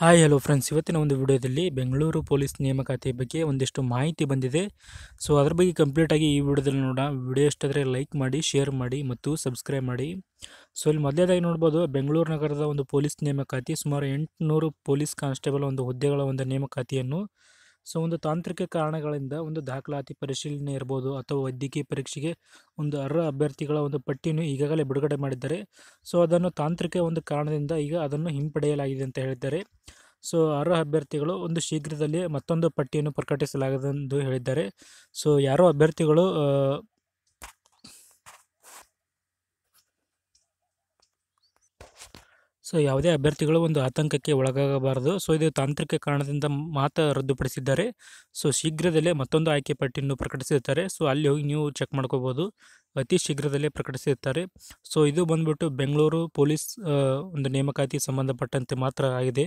hi hello friends ಇವತ್ತಿನ ಒಂದು ವಿಡಿಯೋದಲ್ಲಿ ಬೆಂಗಳೂರು ಪೊಲೀಸ್ ನೇಮಕಾತಿ ಬಗ್ಗೆ ಒಂದಿಷ್ಟು ಮಾಹಿತಿ ಬಂದಿದೆ ಸೊ ಅದರ ಬಗ್ಗೆ ಕಂಪ್ಲೀಟಾಗಿ ಈ ವಿಡಿಯೋದಲ್ಲಿ ನೋಡೋಣ ವಿಡಿಯೋ ಎಷ್ಟಾದರೆ ಲೈಕ್ ಮಾಡಿ ಶೇರ್ ಮಾಡಿ ಮತ್ತು ಸಬ್ಸ್ಕ್ರೈಬ್ ಮಾಡಿ ಸೊ ಇಲ್ಲಿ ಮೊದಲೇದಾಗಿ ನೋಡ್ಬೋದು ಬೆಂಗಳೂರು ನಗರದ ಒಂದು ಪೊಲೀಸ್ ನೇಮಕಾತಿ ಸುಮಾರು ಎಂಟುನೂರು ಪೊಲೀಸ್ ಕಾನ್ಸ್ಟೇಬಲ್ ಒಂದು ಹುದ್ದೆಗಳ ಒಂದು ನೇಮಕಾತಿಯನ್ನು ಸೊ ಒಂದು ತಾಂತ್ರಿಕ ಕಾರಣಗಳಿಂದ ಒಂದು ದಾಖಲಾತಿ ಪರಿಶೀಲನೆ ಇರ್ಬೋದು ಅಥವಾ ವೈದ್ಯಕೀಯ ಪರೀಕ್ಷೆಗೆ ಒಂದು ಅರ್ಹ ಅಭ್ಯರ್ಥಿಗಳ ಒಂದು ಪಟ್ಟಿಯನ್ನು ಈಗಾಗಲೇ ಬಿಡುಗಡೆ ಮಾಡಿದ್ದಾರೆ ಸೊ ಅದನ್ನು ತಾಂತ್ರಿಕ ಒಂದು ಕಾರಣದಿಂದ ಈಗ ಅದನ್ನು ಹಿಂಪಡೆಯಲಾಗಿದೆ ಅಂತ ಹೇಳಿದ್ದಾರೆ ಸೊ ಅರ್ಹ ಅಭ್ಯರ್ಥಿಗಳು ಒಂದು ಶೀಘ್ರದಲ್ಲಿ ಮತ್ತೊಂದು ಪಟ್ಟಿಯನ್ನು ಪ್ರಕಟಿಸಲಾಗದೆಂದು ಹೇಳಿದ್ದಾರೆ ಸೊ ಯಾರೋ ಅಭ್ಯರ್ಥಿಗಳು ಸೊ ಯಾವುದೇ ಅಭ್ಯರ್ಥಿಗಳು ಒಂದು ಆತಂಕಕ್ಕೆ ಒಳಗಾಗಬಾರದು ಸೊ ಇದು ತಾಂತ್ರಿಕ ಕಾರಣದಿಂದ ಮಾತ್ರ ರದ್ದುಪಡಿಸಿದ್ದಾರೆ ಸೊ ಶೀಘ್ರದಲ್ಲೇ ಮತ್ತೊಂದು ಆಯ್ಕೆ ಪಟ್ಟಿಯನ್ನು ಪ್ರಕಟಿಸಿರ್ತಾರೆ ಸೊ ಅಲ್ಲಿ ಹೋಗಿ ನೀವು ಚೆಕ್ ಮಾಡ್ಕೋಬೋದು ಅತಿ ಶೀಘ್ರದಲ್ಲೇ ಪ್ರಕಟಿಸಿರ್ತಾರೆ ಸೊ ಇದು ಬಂದ್ಬಿಟ್ಟು ಬೆಂಗಳೂರು ಪೊಲೀಸ್ ಒಂದು ನೇಮಕಾತಿ ಸಂಬಂಧಪಟ್ಟಂತೆ ಮಾತ್ರ ಆಗಿದೆ